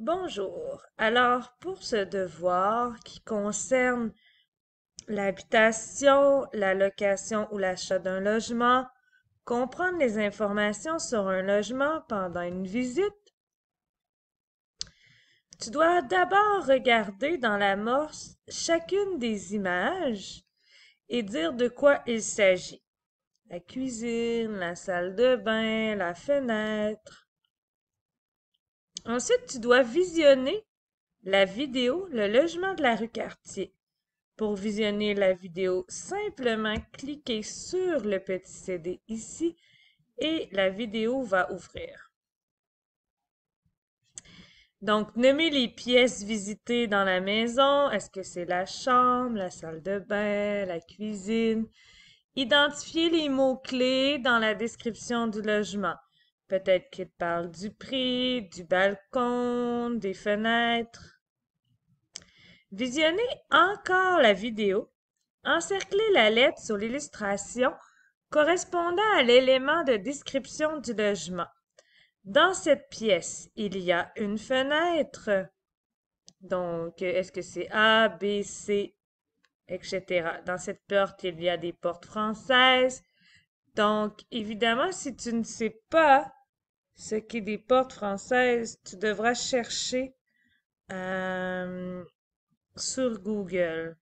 Bonjour. Alors, pour ce devoir qui concerne l'habitation, la location ou l'achat d'un logement, comprendre les informations sur un logement pendant une visite, tu dois d'abord regarder dans l'amorce chacune des images et dire de quoi il s'agit. La cuisine, la salle de bain, la fenêtre. Ensuite, tu dois visionner la vidéo Le logement de la rue Cartier. Pour visionner la vidéo, simplement cliquez sur le petit CD ici et la vidéo va ouvrir. Donc, nommez les pièces visitées dans la maison. Est-ce que c'est la chambre, la salle de bain, la cuisine? Identifiez les mots-clés dans la description du logement. Peut-être qu'il parle du prix, du balcon, des fenêtres. Visionnez encore la vidéo. Encerclez la lettre sur l'illustration correspondant à l'élément de description du logement. Dans cette pièce, il y a une fenêtre. Donc, est-ce que c'est A, B, C, etc. Dans cette porte, il y a des portes françaises. Donc, évidemment, si tu ne sais pas ce qui est des portes françaises, tu devras chercher euh, sur Google.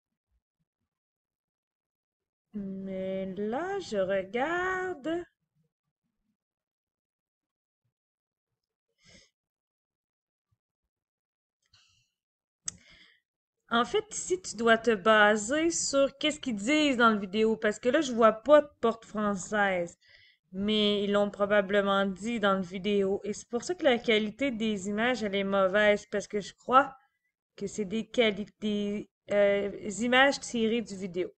Mais là, je regarde. En fait, ici, tu dois te baser sur qu'est-ce qu'ils disent dans la vidéo, parce que là, je vois pas de porte française mais ils l'ont probablement dit dans le vidéo. Et c'est pour ça que la qualité des images, elle est mauvaise, parce que je crois que c'est des, euh, images tirées du vidéo.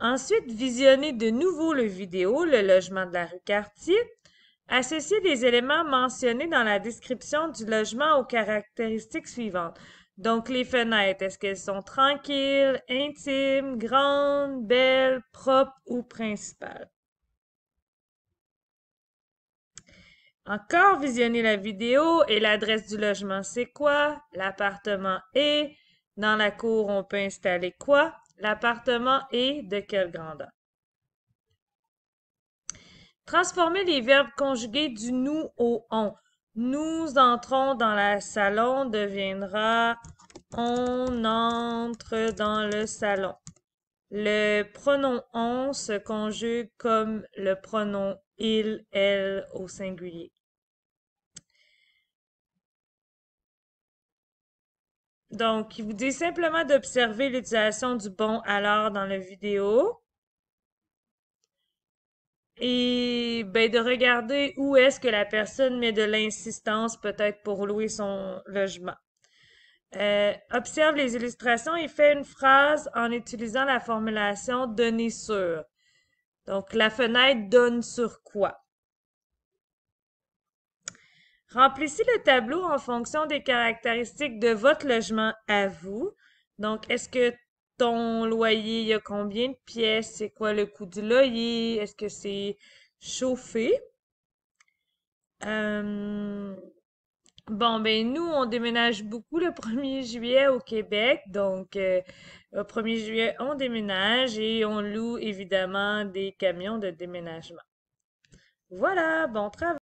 Ensuite, visionnez de nouveau le vidéo, le logement de la rue Cartier. Associer les éléments mentionnés dans la description du logement aux caractéristiques suivantes. Donc, les fenêtres, est-ce qu'elles sont tranquilles, intimes, grandes, belles, propres ou principales? Encore visionner la vidéo et l'adresse du logement, c'est quoi? L'appartement est. Dans la cour, on peut installer quoi? L'appartement est de quelle grandeur? Transformer les verbes conjugués du nous au on. Nous entrons dans la salon deviendra on entre dans le salon. Le pronom on se conjugue comme le pronom il, elle au singulier. Donc, il vous dit simplement d'observer l'utilisation du bon alors dans la vidéo. Et ben, de regarder où est-ce que la personne met de l'insistance peut-être pour louer son logement. Euh, observe les illustrations et fait une phrase en utilisant la formulation donner sur. Donc, la fenêtre donne sur quoi? Remplissez le tableau en fonction des caractéristiques de votre logement à vous. Donc, est-ce que ton loyer, il y a combien de pièces? C'est quoi le coût du loyer? Est-ce que c'est chauffé? Euh, bon, ben nous, on déménage beaucoup le 1er juillet au Québec. Donc, euh, le 1er juillet, on déménage et on loue évidemment des camions de déménagement. Voilà, bon travail!